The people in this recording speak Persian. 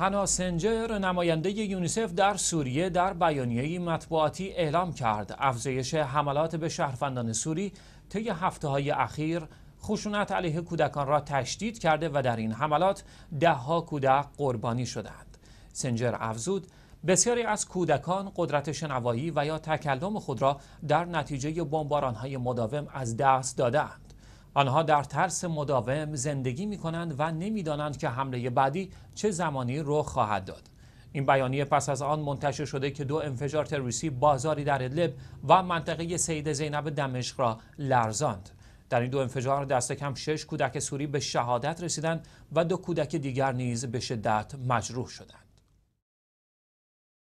هنا سنجر نماینده یونیسف در سوریه در بیانیه مطبوعاتی اعلام کرد افزایش حملات به شهروندان سوری طی هفته های اخیر خشونت علیه کودکان را تشدید کرده و در این حملات دهها کودک قربانی شدند سنجر افزود بسیاری از کودکان قدرت شنوایی و یا تکلم خود را در نتیجه های مداوم از دست دادند. آنها در ترس مداوم زندگی می کنند و نمیدانند که حمله بعدی چه زمانی رخ خواهد داد. این بیانیه پس از آن منتشر شده که دو انفجار تروریستی بازاری در ادلب و منطقه سید زینب دمشق را لرزاند. در این دو انفجار دست کم شش کودک سوری به شهادت رسیدند و دو کودک دیگر نیز به شدت مجروح شدند.